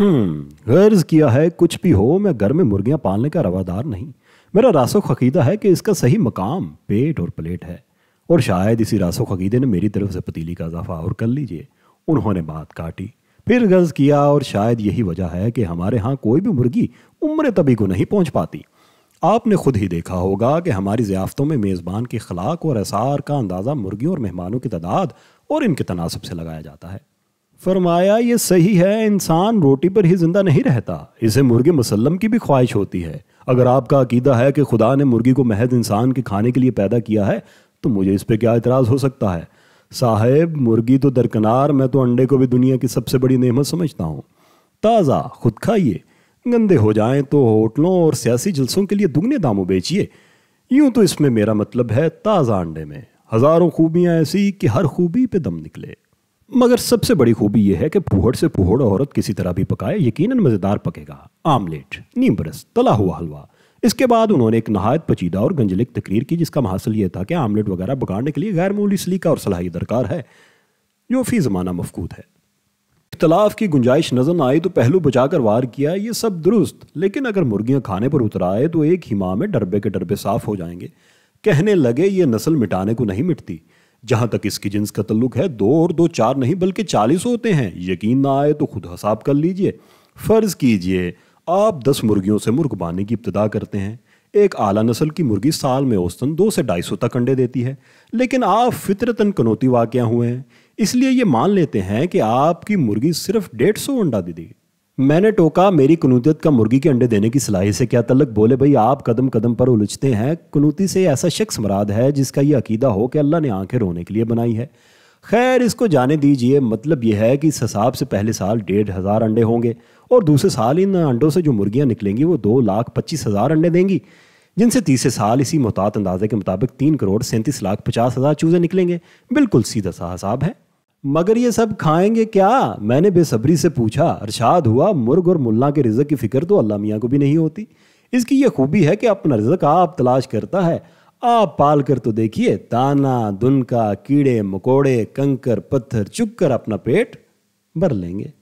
हम्म। गर्ज किया है कुछ भी हो मैं घर में मुर्गियां पालने का रवादार नहीं मेरा रासो खकीदा है कि इसका सही मकाम पेट और प्लेट है और शायद इसी रासो खकीदे ने मेरी तरफ से पतीली का इजाफा और कर लीजिए उन्होंने बात काटी फिर गर्ज किया और शायद यही वजह है कि हमारे यहाँ कोई भी मुर्गी उम्र तभी को नहीं पहुँच पाती आपने खुद ही देखा होगा कि हमारी ज़ियाफ़तों में मेज़बान के खलाक और असार का अंदाज़ा मुर्गियों और मेहमानों की तादाद और इनके तनासब से लगाया जाता है फरमाया ये सही है इंसान रोटी पर ही ज़िंदा नहीं रहता इसे मुर्गे मुसलम की भी ख्वाहिश होती है अगर आपका अकीदा है कि खुदा ने मुर्गी को महज इंसान के खाने के लिए पैदा किया है तो मुझे इस पर क्या एतराज़ हो सकता है साहेब मुर्गी तो दरकनार मैं तो अंडे को भी दुनिया की सबसे बड़ी नेमत समझता हूँ ताज़ा खुद खाइए गंदे हो जाएं तो होटलों और सियासी जलसों के लिए दुगने दामों बेचिए यूं तो इसमें मेरा मतलब है ताज़ा अंडे में हज़ारों खूबियाँ ऐसी कि हर खूबी पे दम निकले मगर सबसे बड़ी खूबी यह है कि पुहड़ से पुहड़ औरत किसी तरह भी पकाए यकीन मज़ेदार पकेगा आमलेट नीम बरस तला हुआ हलवा इसके बाद उन्होंने एक नहायत पचीदा और गंजलिक तकरीर की जिसका हासिल यह था कि आमलेट वगैरह पकाने के लिए गैर मूली सलीका और सलाह दरकार है जो फ़ी ज़माना मफकूद है इख्तलाफ की गुंजाइश नजर न आई तो पहलू बचाकर वार किया ये सब दुरुस्त लेकिन अगर मुर्गियाँ खाने पर उतर आए तो एक ही माह में डरबे के डरबे साफ हो जाएंगे कहने लगे ये नस्ल मिटाने को नहीं मिटती जहां तक इसकी जिन्स का तल्लुक है दो और दो चार नहीं बल्कि चालीस होते हैं यकीन ना आए तो खुद हसाब कर लीजिए फ़र्ज़ कीजिए आप दस मुर्गियों से मुर्ग बाने की इब्तदा करते हैं एक आला नस्ल की मुर्गी साल में औसतन दो से ढाई सौ तक अंडे देती है लेकिन आप फितरतन कनौती वाक़ हुए हैं इसलिए ये मान लेते हैं कि आपकी मुर्गी सिर्फ डेढ़ सौ अंडा दे देगी मैंने टोका मेरी कनूतियत का मुर्गी के अंडे देने की सलाह से क्या तलक बोले भाई आप कदम कदम पर उलझते हैं कनूती से ऐसा शख्स मराद है जिसका यह अकीदा हो कि अल्लाह ने आंखें रोने के लिए बनाई है खैर इसको जाने दीजिए मतलब यह है कि इस हिसाब से पहले साल डेढ़ हज़ार अंडे होंगे और दूसरे साल इन अंडों से जो मुर्गियाँ निकलेंगी वो दो लाख पच्चीस हज़ार अंडे देंगी जिनसे तीसरे साल इसी मोहतात अंदाजे के मुताबिक तीन करोड़ सैंतीस लाख पचास हज़ार चूज़े निकलेंगे बिल्कुल सीधा सा हिसाब है मगर ये सब खाएंगे क्या मैंने बेसब्री से पूछा अरशाद हुआ मुर्ग और मुल्ला के रिजक की फिक्र तो अल्लाह मियाँ को भी नहीं होती इसकी यह खूबी है कि अपना रिजक आप तलाश करता है आप पाल कर तो देखिए ताना दुनका कीड़े मकोड़े कंकर पत्थर चुक कर अपना पेट भर लेंगे